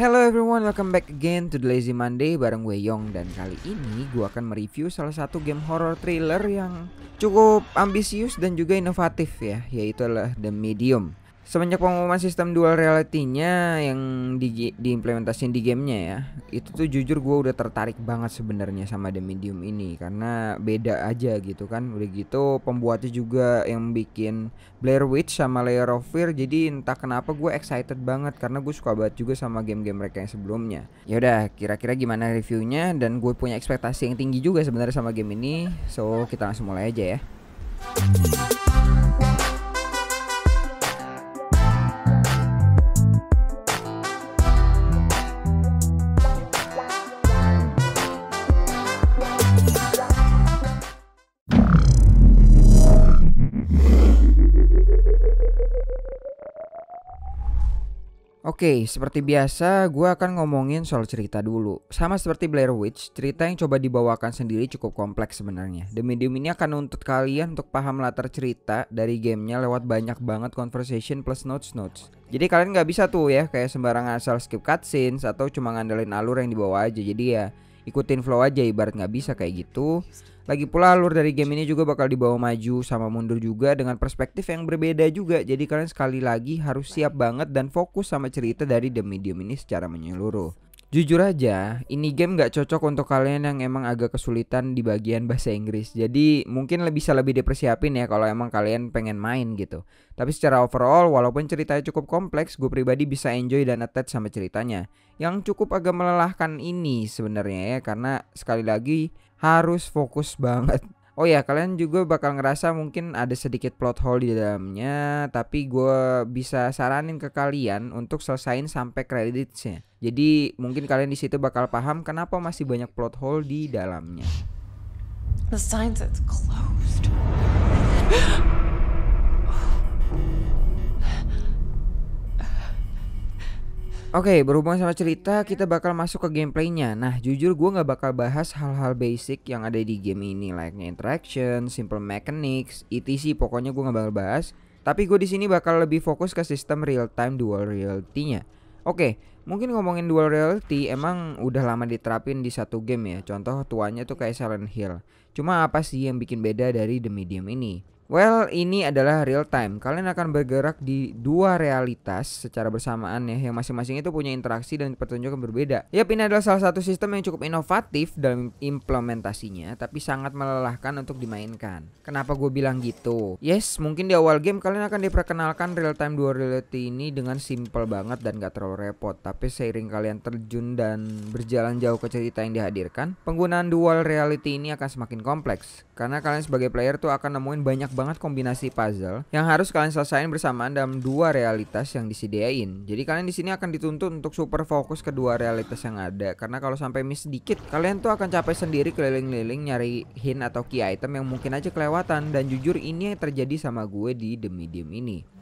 Hello everyone, welcome back again to The Lazy Monday bareng gue Yong Dan kali ini gue akan mereview salah satu game horror thriller yang cukup ambisius dan juga inovatif ya Yaitu adalah The Medium Semenjak pengumuman sistem dual reality-nya yang di diimplementasikan di gamenya ya, itu tuh jujur gue udah tertarik banget sebenarnya sama The Medium ini karena beda aja gitu kan. Udah gitu pembuatnya juga yang bikin Blair Witch sama Layer of Fear. Jadi entah kenapa gue excited banget karena gue suka banget juga sama game-game mereka yang sebelumnya. Ya udah, kira-kira gimana reviewnya dan gue punya ekspektasi yang tinggi juga sebenarnya sama game ini. So kita langsung mulai aja ya. Oke, seperti biasa gue akan ngomongin soal cerita dulu. Sama seperti Blair Witch, cerita yang coba dibawakan sendiri cukup kompleks sebenarnya. The Medium ini akan untuk kalian untuk paham latar cerita dari gamenya lewat banyak banget conversation plus notes-notes. Jadi kalian nggak bisa tuh ya kayak sembarangan asal skip cutscenes atau cuma ngandelin alur yang dibawa aja. Jadi ya ikutin flow aja ibarat nggak bisa kayak gitu. Lagi pula alur dari game ini juga bakal dibawa maju sama mundur juga dengan perspektif yang berbeda juga. Jadi kalian sekali lagi harus siap banget dan fokus sama cerita dari The Medium ini secara menyeluruh. Jujur aja, ini game gak cocok untuk kalian yang emang agak kesulitan di bagian bahasa Inggris. Jadi mungkin lebih bisa lebih dipersiapin ya kalau emang kalian pengen main gitu. Tapi secara overall, walaupun ceritanya cukup kompleks, gue pribadi bisa enjoy dan attach sama ceritanya. Yang cukup agak melelahkan ini sebenarnya ya, karena sekali lagi harus fokus banget Oh ya kalian juga bakal ngerasa mungkin ada sedikit plot hole di dalamnya Tapi gue bisa saranin ke kalian untuk selesain sampai kreditnya Jadi mungkin kalian disitu bakal paham kenapa masih banyak plot hole di dalamnya The signs it's closed Oke, okay, berhubungan sama cerita, kita bakal masuk ke gameplaynya. Nah, jujur gue nggak bakal bahas hal-hal basic yang ada di game ini, like interaction, simple mechanics, etc. Pokoknya gue nggak bakal bahas. Tapi gue di sini bakal lebih fokus ke sistem real time dual reality-nya. Oke, okay, mungkin ngomongin dual reality emang udah lama diterapin di satu game ya. Contoh tuanya tuh kayak Silent Hill. Cuma apa sih yang bikin beda dari The Medium ini? Well, ini adalah real time. Kalian akan bergerak di dua realitas secara bersamaan ya, yang masing-masing itu punya interaksi dan pertunjukan berbeda. Yap, ini adalah salah satu sistem yang cukup inovatif dalam implementasinya, tapi sangat melelahkan untuk dimainkan. Kenapa gue bilang gitu? Yes, mungkin di awal game kalian akan diperkenalkan real time dual reality ini dengan simple banget dan gak terlalu repot. Tapi seiring kalian terjun dan berjalan jauh ke cerita yang dihadirkan, penggunaan dual reality ini akan semakin kompleks. Karena kalian sebagai player tuh akan nemuin banyak banget kombinasi puzzle yang harus kalian selesaikan bersamaan dalam dua realitas yang disediain. Jadi kalian di sini akan dituntut untuk super fokus ke dua realitas yang ada karena kalau sampai miss sedikit kalian tuh akan capek sendiri keliling-liling nyari hint atau key item yang mungkin aja kelewatan dan jujur ini yang terjadi sama gue di The Medium ini.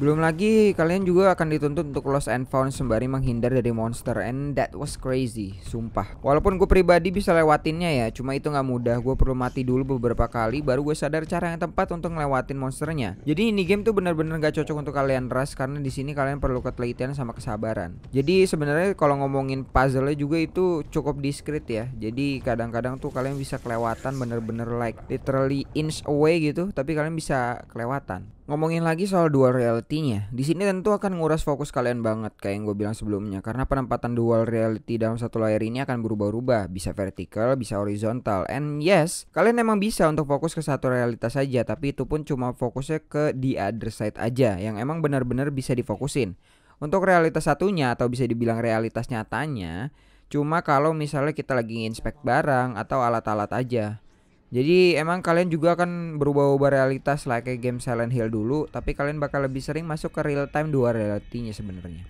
Belum lagi kalian juga akan dituntut untuk lost and found sembari menghindar dari monster and that was crazy, sumpah. Walaupun gue pribadi bisa lewatinnya ya, cuma itu nggak mudah. Gue perlu mati dulu beberapa kali baru gue sadar cara yang tepat untuk ngelewatin monsternya. Jadi ini game tuh benar-benar gak cocok untuk kalian ras karena di sini kalian perlu ketelitian sama kesabaran. Jadi sebenarnya kalau ngomongin puzzle nya juga itu cukup diskrit ya. Jadi kadang-kadang tuh kalian bisa kelewatan bener-bener like literally inch away gitu, tapi kalian bisa kelewatan. Ngomongin lagi soal dual reality-nya, di sini tentu akan nguras fokus kalian banget kayak yang gue bilang sebelumnya karena penempatan dual reality dalam satu layar ini akan berubah-ubah, bisa vertikal, bisa horizontal. And yes, kalian emang bisa untuk fokus ke satu realitas saja, tapi itu pun cuma fokusnya ke the other side aja yang emang benar-benar bisa difokusin. Untuk realitas satunya atau bisa dibilang realitas nyatanya, cuma kalau misalnya kita lagi inspect barang atau alat-alat aja. Jadi emang kalian juga akan berubah-ubah realitas lah kayak game Silent Hill dulu, tapi kalian bakal lebih sering masuk ke real time dua realitinya sebenarnya.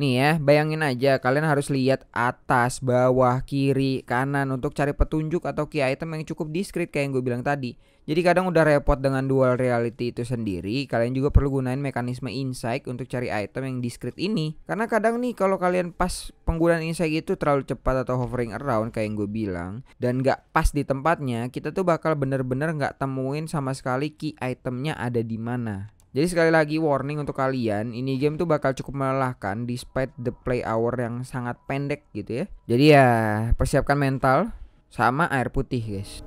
Nih ya, bayangin aja kalian harus lihat atas, bawah, kiri, kanan untuk cari petunjuk atau key item yang cukup diskrit kayak yang gue bilang tadi. Jadi kadang udah repot dengan dual reality itu sendiri, kalian juga perlu gunain mekanisme insight untuk cari item yang diskrit ini. Karena kadang nih kalau kalian pas penggunaan insight itu terlalu cepat atau hovering around kayak yang gue bilang, dan gak pas di tempatnya, kita tuh bakal bener-bener gak temuin sama sekali key itemnya ada di mana. Jadi sekali lagi warning untuk kalian, ini game tuh bakal cukup melelahkan despite the play hour yang sangat pendek gitu ya. Jadi ya persiapkan mental sama air putih guys.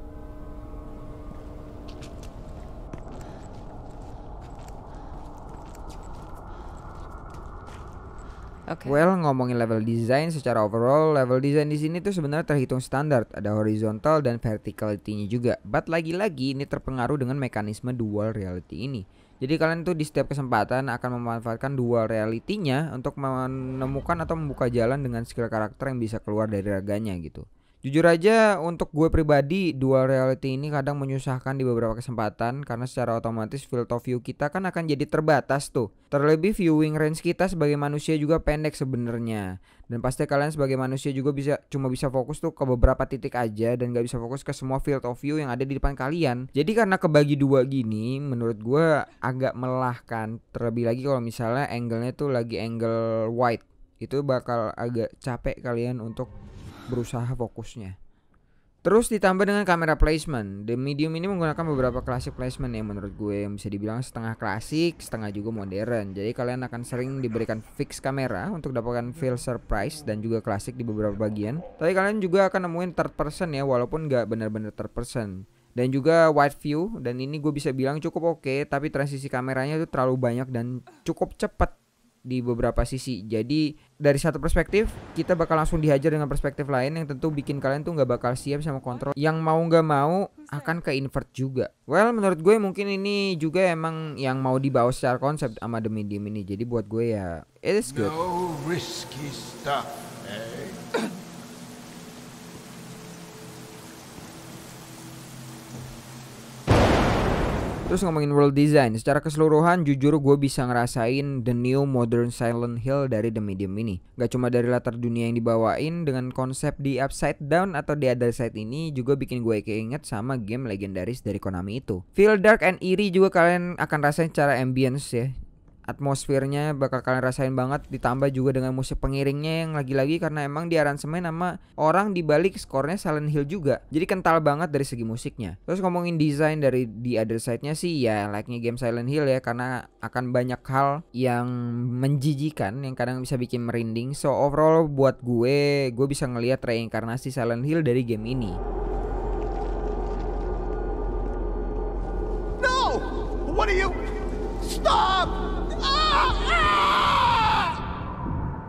Okay. Well, ngomongin level design secara overall, level design di sini tuh sebenarnya terhitung standar, ada horizontal dan verticality-nya juga. But lagi-lagi ini terpengaruh dengan mekanisme dual reality ini. Jadi kalian tuh di setiap kesempatan akan memanfaatkan reality realitinya untuk menemukan atau membuka jalan dengan skill karakter yang bisa keluar dari raganya gitu. Jujur aja untuk gue pribadi dual reality ini kadang menyusahkan di beberapa kesempatan karena secara otomatis field of view kita kan akan jadi terbatas tuh. Terlebih viewing range kita sebagai manusia juga pendek sebenarnya dan pasti kalian sebagai manusia juga bisa cuma bisa fokus tuh ke beberapa titik aja dan gak bisa fokus ke semua field of view yang ada di depan kalian jadi karena kebagi dua gini menurut gue agak melahkan terlebih lagi kalau misalnya angle-nya tuh lagi angle wide itu bakal agak capek kalian untuk berusaha fokusnya Terus ditambah dengan kamera placement. The Medium ini menggunakan beberapa klasik placement yang menurut gue yang bisa dibilang setengah klasik, setengah juga modern. Jadi kalian akan sering diberikan fix kamera untuk dapatkan feel surprise dan juga klasik di beberapa bagian. Tapi kalian juga akan nemuin third person ya walaupun gak benar-benar third person. Dan juga wide view dan ini gue bisa bilang cukup oke okay, tapi transisi kameranya itu terlalu banyak dan cukup cepat di beberapa sisi. Jadi dari satu perspektif kita bakal langsung dihajar dengan perspektif lain yang tentu bikin kalian tuh nggak bakal siap sama kontrol. Yang mau nggak mau akan ke invert juga. Well menurut gue mungkin ini juga emang yang mau dibawa secara konsep sama The Medium ini. Jadi buat gue ya it is good. No risky stuff, eh? Terus ngomongin world design, secara keseluruhan jujur gue bisa ngerasain the new modern Silent Hill dari The Medium ini. Gak cuma dari latar dunia yang dibawain dengan konsep di upside down atau di other side ini juga bikin gue keinget sama game legendaris dari Konami itu. Feel dark and eerie juga kalian akan rasain secara ambience ya atmosfernya bakal kalian rasain banget ditambah juga dengan musik pengiringnya yang lagi-lagi karena emang di aransemen sama orang dibalik skornya Silent Hill juga jadi kental banget dari segi musiknya terus ngomongin desain dari di Other Side-nya sih ya like-nya game Silent Hill ya karena akan banyak hal yang menjijikan yang kadang bisa bikin merinding so overall buat gue gue bisa ngelihat reinkarnasi Silent Hill dari game ini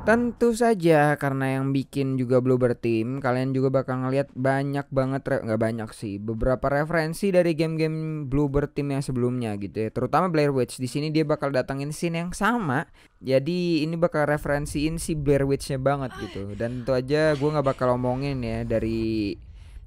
Tentu saja karena yang bikin juga Bluebird Team Kalian juga bakal ngeliat banyak banget nggak banyak sih Beberapa referensi dari game-game Bluebird Team yang sebelumnya gitu ya Terutama Blair Witch di sini dia bakal datangin scene yang sama Jadi ini bakal referensiin si Blair Witchnya banget gitu Dan itu aja gue nggak bakal omongin ya Dari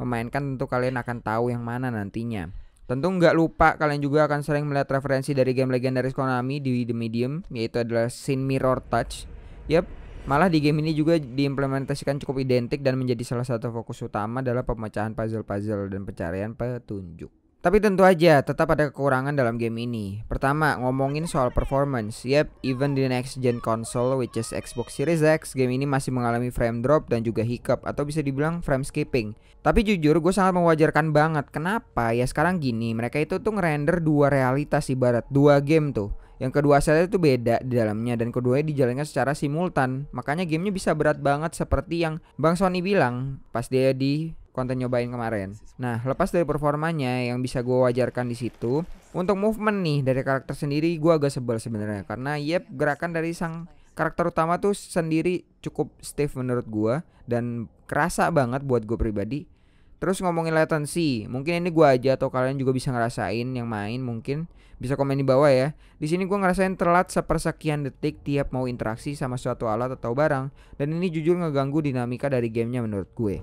memainkan tentu kalian akan tahu yang mana nantinya Tentu nggak lupa kalian juga akan sering melihat referensi dari game legendaris Konami di The Medium Yaitu adalah scene Mirror Touch yep Malah di game ini juga diimplementasikan cukup identik dan menjadi salah satu fokus utama dalam pemecahan puzzle-puzzle dan pencarian petunjuk. Tapi tentu aja tetap ada kekurangan dalam game ini. Pertama, ngomongin soal performance. Yep, even di next gen console which is Xbox Series X, game ini masih mengalami frame drop dan juga hiccup atau bisa dibilang frame skipping. Tapi jujur gue sangat mewajarkan banget. Kenapa? Ya sekarang gini, mereka itu tuh ngerender dua realitas ibarat dua game tuh. Yang kedua set itu beda di dalamnya dan keduanya dijalankan secara simultan. Makanya gamenya bisa berat banget seperti yang Bang Sony bilang pas dia di konten nyobain kemarin. Nah, lepas dari performanya yang bisa gue wajarkan di situ, untuk movement nih dari karakter sendiri gue agak sebel sebenarnya karena yep gerakan dari sang karakter utama tuh sendiri cukup stiff menurut gue dan kerasa banget buat gue pribadi Terus ngomongin latency, mungkin ini gua aja atau kalian juga bisa ngerasain yang main mungkin bisa komen di bawah ya. Di sini gua ngerasain telat sepersekian detik tiap mau interaksi sama suatu alat atau barang dan ini jujur ngeganggu dinamika dari gamenya menurut gue.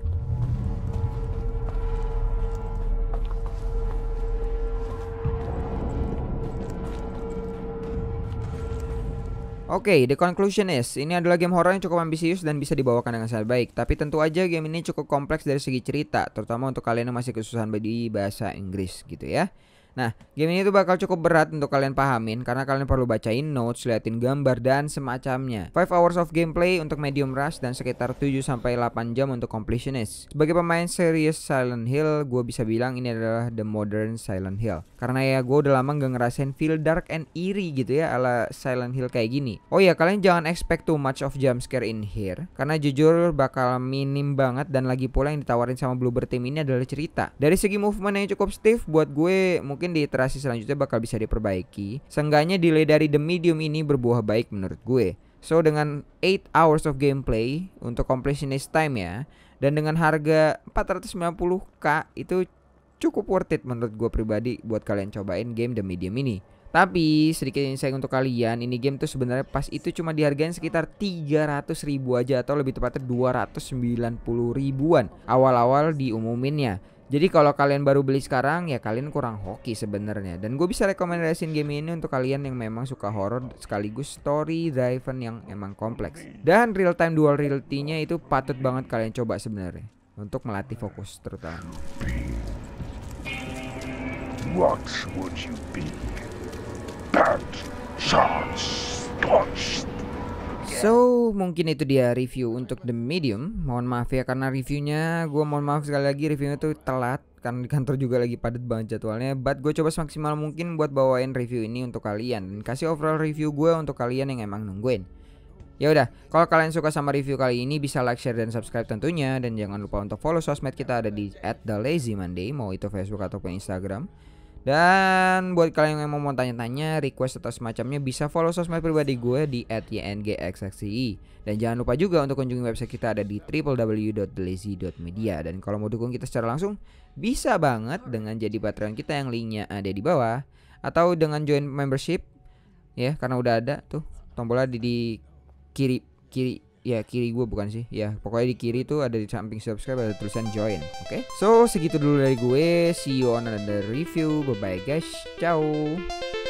Oke, okay, the conclusion is, ini adalah game horror yang cukup ambisius dan bisa dibawakan dengan sangat baik. Tapi tentu aja game ini cukup kompleks dari segi cerita, terutama untuk kalian yang masih kesusahan di bahasa Inggris gitu ya. Nah, game ini tuh bakal cukup berat untuk kalian pahamin karena kalian perlu bacain notes, liatin gambar dan semacamnya. 5 hours of gameplay untuk medium rush dan sekitar 7 sampai 8 jam untuk completionist. Sebagai pemain serius Silent Hill, gue bisa bilang ini adalah the modern Silent Hill. Karena ya gue udah lama gak ngerasain feel dark and eerie gitu ya ala Silent Hill kayak gini. Oh ya, kalian jangan expect too much of jump scare in here karena jujur bakal minim banget dan lagi pula yang ditawarin sama Bluebird Team ini adalah cerita. Dari segi movement yang cukup stiff buat gue mungkin mungkin di iterasi selanjutnya bakal bisa diperbaiki. Seenggaknya delay dari The Medium ini berbuah baik menurut gue. So dengan 8 hours of gameplay untuk completionist time ya dan dengan harga 490k itu cukup worth it menurut gue pribadi buat kalian cobain game The Medium ini. Tapi sedikit insight untuk kalian, ini game tuh sebenarnya pas itu cuma dihargain sekitar 300 ribu aja atau lebih tepatnya 290 ribuan awal-awal diumuminnya. Jadi kalau kalian baru beli sekarang ya kalian kurang hoki sebenarnya. Dan gue bisa rekomendasiin game ini untuk kalian yang memang suka horror sekaligus story driven yang emang kompleks. Dan real time dual reality-nya itu patut banget kalian coba sebenarnya untuk melatih fokus terutama. What would you be? Bad So mungkin itu dia review untuk The Medium Mohon maaf ya karena reviewnya Gue mohon maaf sekali lagi reviewnya tuh telat Karena di kantor juga lagi padat banget jadwalnya But gue coba semaksimal mungkin buat bawain review ini untuk kalian Dan kasih overall review gue untuk kalian yang emang nungguin Ya udah, kalau kalian suka sama review kali ini bisa like, share dan subscribe tentunya dan jangan lupa untuk follow sosmed kita ada di @thelazymonday mau itu Facebook ataupun Instagram. Dan buat kalian yang mau tanya-tanya, request atau semacamnya bisa follow sosmed pribadi gue di @yngxxi. Dan jangan lupa juga untuk kunjungi website kita ada di www.lazy.media dan kalau mau dukung kita secara langsung bisa banget dengan jadi Patreon kita yang linknya ada di bawah atau dengan join membership ya karena udah ada tuh tombolnya di, di kiri kiri ya kiri gue bukan sih ya pokoknya di kiri tuh ada di samping subscribe ada tulisan join oke okay? so segitu dulu dari gue see you on another review bye bye guys ciao